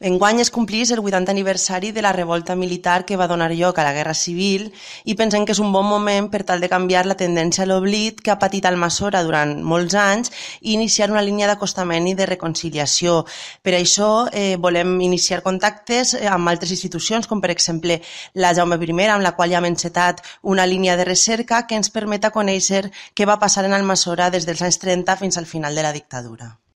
Enguany es complís el 80 aniversari de la revolta militar que va donar lloc a la Guerra Civil i pensem que és un bon moment per tal de canviar la tendència a l'oblit que ha patit Almassora durant molts anys i iniciar una línia d'acostament i de reconciliació. Per això eh, volem iniciar contactes eh, amb altres institucions, com per exemple la Jaume I, amb la qual ja hem encetat una línia de recerca que ens permeta conèixer què va passar en Almassora des dels anys 30 fins al final de la dictadura.